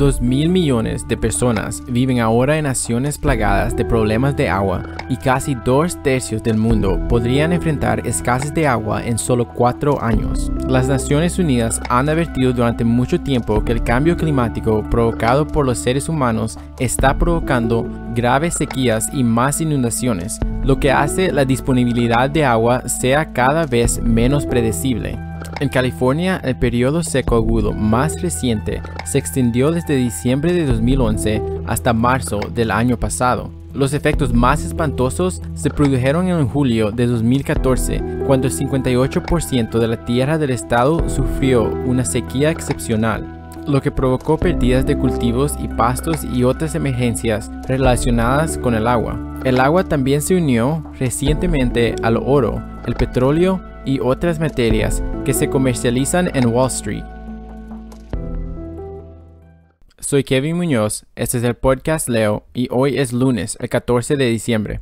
2.000 mil millones de personas viven ahora en naciones plagadas de problemas de agua y casi dos tercios del mundo podrían enfrentar escasez de agua en solo cuatro años. Las Naciones Unidas han advertido durante mucho tiempo que el cambio climático provocado por los seres humanos está provocando graves sequías y más inundaciones, lo que hace la disponibilidad de agua sea cada vez menos predecible. En California, el periodo seco agudo más reciente se extendió desde diciembre de 2011 hasta marzo del año pasado. Los efectos más espantosos se produjeron en julio de 2014, cuando el 58% de la tierra del estado sufrió una sequía excepcional lo que provocó pérdidas de cultivos y pastos y otras emergencias relacionadas con el agua. El agua también se unió recientemente al oro, el petróleo y otras materias que se comercializan en Wall Street. Soy Kevin Muñoz, este es el podcast Leo y hoy es lunes, el 14 de diciembre.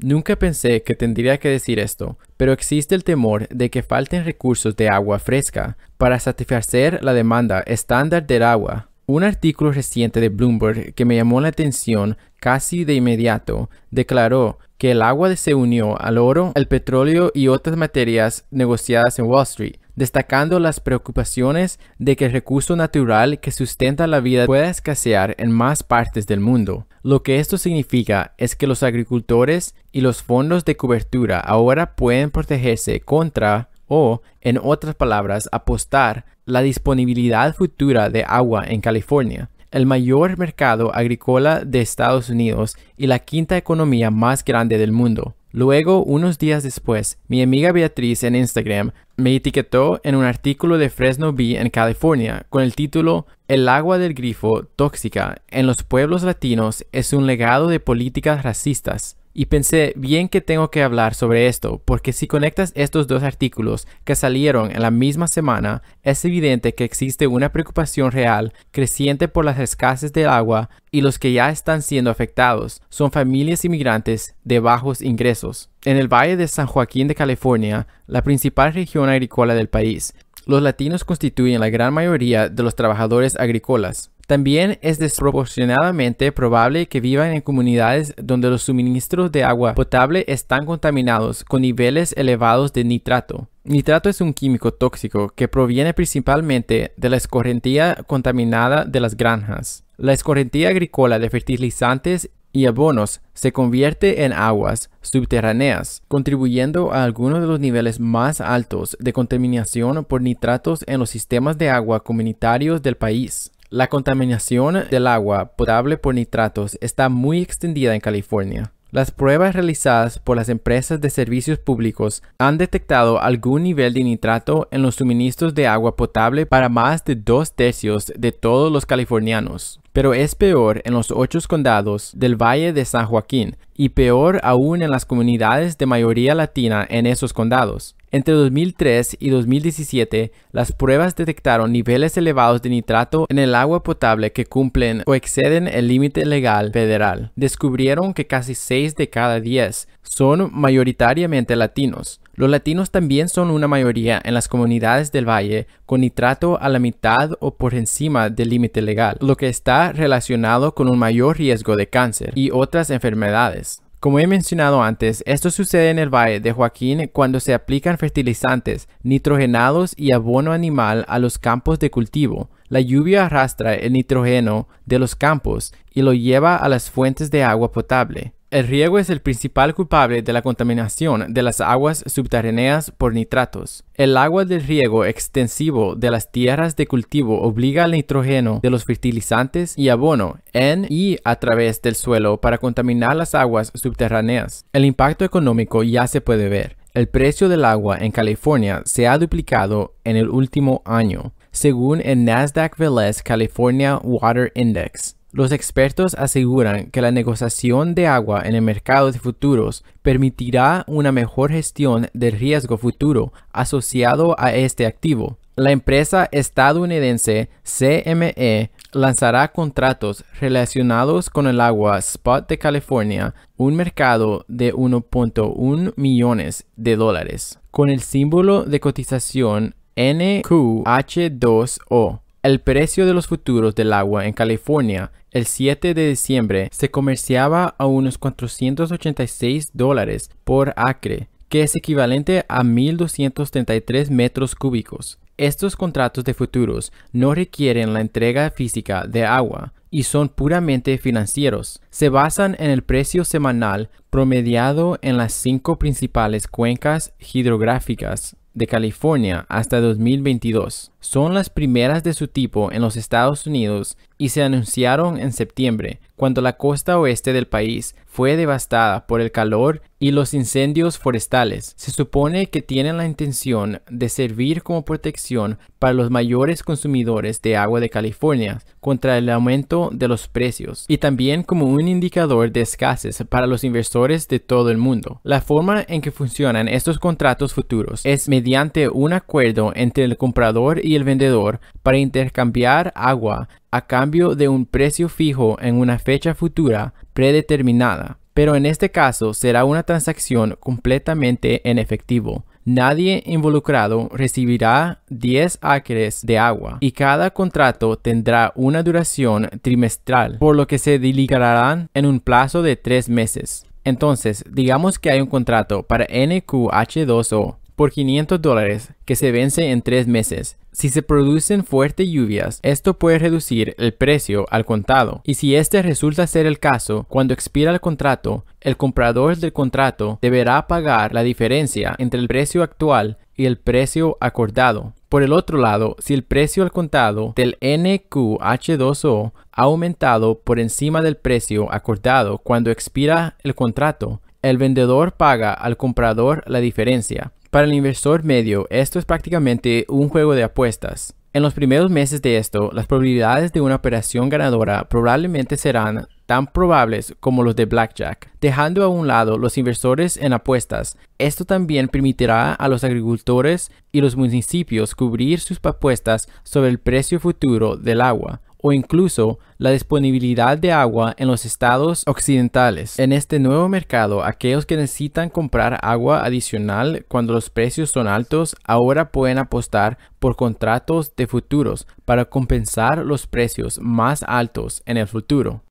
Nunca pensé que tendría que decir esto, pero existe el temor de que falten recursos de agua fresca para satisfacer la demanda estándar del agua. Un artículo reciente de Bloomberg que me llamó la atención casi de inmediato declaró que el agua se unió al oro, el petróleo y otras materias negociadas en Wall Street, destacando las preocupaciones de que el recurso natural que sustenta la vida pueda escasear en más partes del mundo. Lo que esto significa es que los agricultores y los fondos de cobertura ahora pueden protegerse contra o, en otras palabras, apostar la disponibilidad futura de agua en California el mayor mercado agrícola de Estados Unidos y la quinta economía más grande del mundo. Luego, unos días después, mi amiga Beatriz en Instagram me etiquetó en un artículo de Fresno Bee en California con el título El agua del grifo tóxica en los pueblos latinos es un legado de políticas racistas y pensé bien que tengo que hablar sobre esto, porque si conectas estos dos artículos que salieron en la misma semana, es evidente que existe una preocupación real creciente por las escasez de agua y los que ya están siendo afectados son familias inmigrantes de bajos ingresos. En el Valle de San Joaquín de California, la principal región agrícola del país, los latinos constituyen la gran mayoría de los trabajadores agrícolas. También es desproporcionadamente probable que vivan en comunidades donde los suministros de agua potable están contaminados con niveles elevados de nitrato. Nitrato es un químico tóxico que proviene principalmente de la escorrentía contaminada de las granjas. La escorrentía agrícola de fertilizantes y abonos se convierte en aguas subterráneas, contribuyendo a algunos de los niveles más altos de contaminación por nitratos en los sistemas de agua comunitarios del país. La contaminación del agua potable por nitratos está muy extendida en California. Las pruebas realizadas por las empresas de servicios públicos han detectado algún nivel de nitrato en los suministros de agua potable para más de dos tercios de todos los californianos pero es peor en los ocho condados del Valle de San Joaquín y peor aún en las comunidades de mayoría latina en esos condados. Entre 2003 y 2017, las pruebas detectaron niveles elevados de nitrato en el agua potable que cumplen o exceden el límite legal federal. Descubrieron que casi seis de cada 10 son mayoritariamente latinos, los latinos también son una mayoría en las comunidades del valle con nitrato a la mitad o por encima del límite legal, lo que está relacionado con un mayor riesgo de cáncer y otras enfermedades. Como he mencionado antes, esto sucede en el Valle de Joaquín cuando se aplican fertilizantes, nitrogenados y abono animal a los campos de cultivo. La lluvia arrastra el nitrógeno de los campos y lo lleva a las fuentes de agua potable. El riego es el principal culpable de la contaminación de las aguas subterráneas por nitratos. El agua del riego extensivo de las tierras de cultivo obliga al nitrógeno de los fertilizantes y abono en y a través del suelo para contaminar las aguas subterráneas. El impacto económico ya se puede ver. El precio del agua en California se ha duplicado en el último año, según el Nasdaq Vélez California Water Index. Los expertos aseguran que la negociación de agua en el mercado de futuros permitirá una mejor gestión del riesgo futuro asociado a este activo. La empresa estadounidense CME lanzará contratos relacionados con el agua Spot de California, un mercado de 1.1 millones de dólares, con el símbolo de cotización NQH2O el precio de los futuros del agua en California el 7 de diciembre se comerciaba a unos 486 dólares por acre, que es equivalente a 1.233 metros cúbicos. Estos contratos de futuros no requieren la entrega física de agua y son puramente financieros. Se basan en el precio semanal promediado en las cinco principales cuencas hidrográficas de California hasta 2022. Son las primeras de su tipo en los Estados Unidos y se anunciaron en septiembre, cuando la costa oeste del país fue devastada por el calor y los incendios forestales. Se supone que tienen la intención de servir como protección para los mayores consumidores de agua de California contra el aumento de los precios y también como un indicador de escasez para los inversores de todo el mundo. La forma en que funcionan estos contratos futuros es mediante un acuerdo entre el comprador y el vendedor para intercambiar agua a cambio de un precio fijo en una fecha futura predeterminada, pero en este caso será una transacción completamente en efectivo. Nadie involucrado recibirá 10 acres de agua y cada contrato tendrá una duración trimestral, por lo que se diligarán en un plazo de 3 meses. Entonces, digamos que hay un contrato para NQH2O por 500 dólares que se vence en tres meses. Si se producen fuertes lluvias, esto puede reducir el precio al contado y si este resulta ser el caso, cuando expira el contrato, el comprador del contrato deberá pagar la diferencia entre el precio actual y el precio acordado. Por el otro lado, si el precio al contado del NQH2O ha aumentado por encima del precio acordado cuando expira el contrato, el vendedor paga al comprador la diferencia. Para el inversor medio, esto es prácticamente un juego de apuestas. En los primeros meses de esto, las probabilidades de una operación ganadora probablemente serán tan probables como los de blackjack. Dejando a un lado los inversores en apuestas, esto también permitirá a los agricultores y los municipios cubrir sus apuestas sobre el precio futuro del agua o incluso la disponibilidad de agua en los estados occidentales. En este nuevo mercado, aquellos que necesitan comprar agua adicional cuando los precios son altos ahora pueden apostar por contratos de futuros para compensar los precios más altos en el futuro.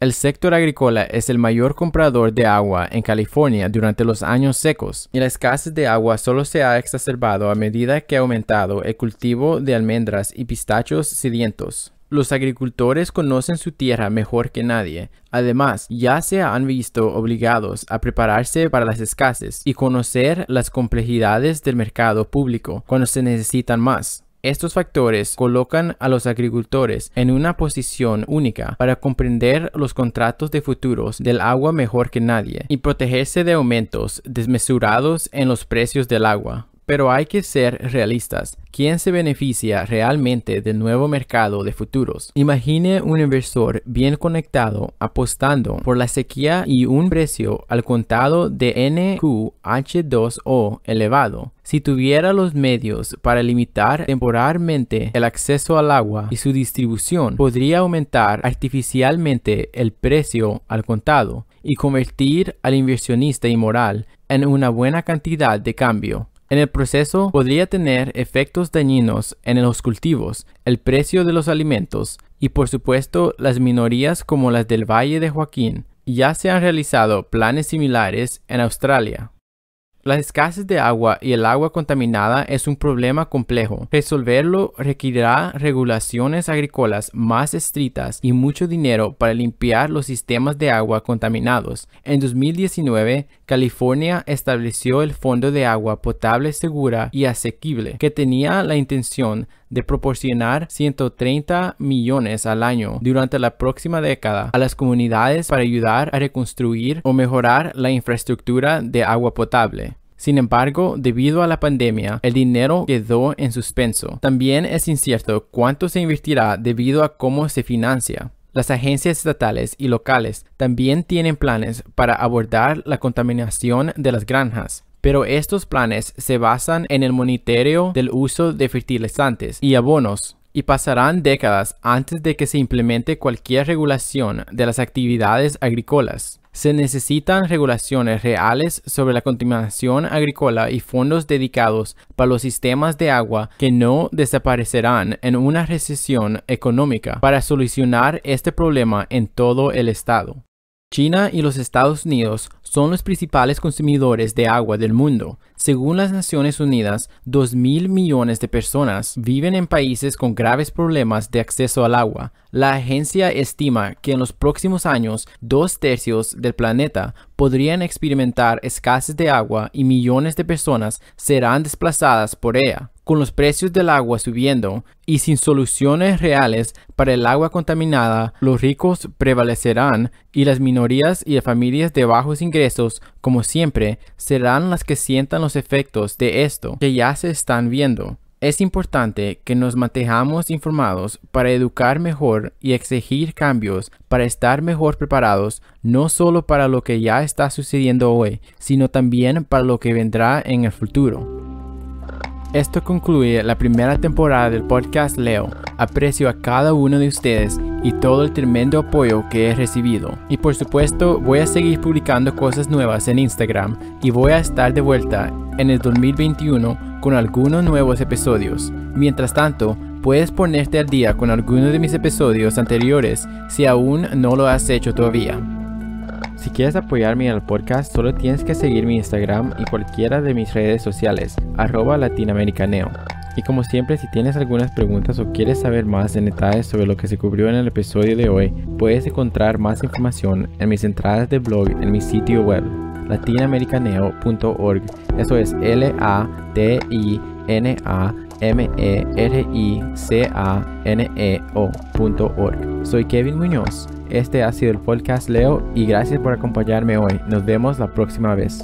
El sector agrícola es el mayor comprador de agua en California durante los años secos y la escasez de agua solo se ha exacerbado a medida que ha aumentado el cultivo de almendras y pistachos sedientos. Los agricultores conocen su tierra mejor que nadie. Además, ya se han visto obligados a prepararse para las escasez y conocer las complejidades del mercado público cuando se necesitan más. Estos factores colocan a los agricultores en una posición única para comprender los contratos de futuros del agua mejor que nadie y protegerse de aumentos desmesurados en los precios del agua. Pero hay que ser realistas. ¿Quién se beneficia realmente del nuevo mercado de futuros? Imagine un inversor bien conectado apostando por la sequía y un precio al contado de NQH2O elevado. Si tuviera los medios para limitar temporalmente el acceso al agua y su distribución, podría aumentar artificialmente el precio al contado y convertir al inversionista inmoral en una buena cantidad de cambio. En el proceso podría tener efectos dañinos en los cultivos, el precio de los alimentos y por supuesto las minorías como las del Valle de Joaquín. Ya se han realizado planes similares en Australia. La escasez de agua y el agua contaminada es un problema complejo. Resolverlo requerirá regulaciones agrícolas más estrictas y mucho dinero para limpiar los sistemas de agua contaminados. En 2019, California estableció el Fondo de Agua Potable Segura y Asequible, que tenía la intención de proporcionar 130 millones al año durante la próxima década a las comunidades para ayudar a reconstruir o mejorar la infraestructura de agua potable. Sin embargo, debido a la pandemia, el dinero quedó en suspenso. También es incierto cuánto se invertirá debido a cómo se financia. Las agencias estatales y locales también tienen planes para abordar la contaminación de las granjas, pero estos planes se basan en el monitoreo del uso de fertilizantes y abonos y pasarán décadas antes de que se implemente cualquier regulación de las actividades agrícolas. Se necesitan regulaciones reales sobre la contaminación agrícola y fondos dedicados para los sistemas de agua que no desaparecerán en una recesión económica para solucionar este problema en todo el estado. China y los Estados Unidos son los principales consumidores de agua del mundo. Según las Naciones Unidas, 2.000 millones de personas viven en países con graves problemas de acceso al agua. La agencia estima que en los próximos años, dos tercios del planeta podrían experimentar escasez de agua y millones de personas serán desplazadas por ella. Con los precios del agua subiendo y sin soluciones reales para el agua contaminada, los ricos prevalecerán y las minorías y familias de bajos ingresos, como siempre, serán las que sientan los efectos de esto que ya se están viendo. Es importante que nos mantengamos informados para educar mejor y exigir cambios para estar mejor preparados no solo para lo que ya está sucediendo hoy, sino también para lo que vendrá en el futuro. Esto concluye la primera temporada del podcast Leo. Aprecio a cada uno de ustedes y todo el tremendo apoyo que he recibido. Y por supuesto voy a seguir publicando cosas nuevas en Instagram y voy a estar de vuelta en el 2021 con algunos nuevos episodios. Mientras tanto, puedes ponerte al día con algunos de mis episodios anteriores si aún no lo has hecho todavía. Si quieres apoyarme en el podcast, solo tienes que seguir mi Instagram y cualquiera de mis redes sociales, arroba y como siempre, si tienes algunas preguntas o quieres saber más en detalles sobre lo que se cubrió en el episodio de hoy, puedes encontrar más información en mis entradas de blog en mi sitio web latinamericaneo.org. Eso es L A T I N A M E R I C A N E O.org. Soy Kevin Muñoz. Este ha sido el podcast Leo y gracias por acompañarme hoy. Nos vemos la próxima vez.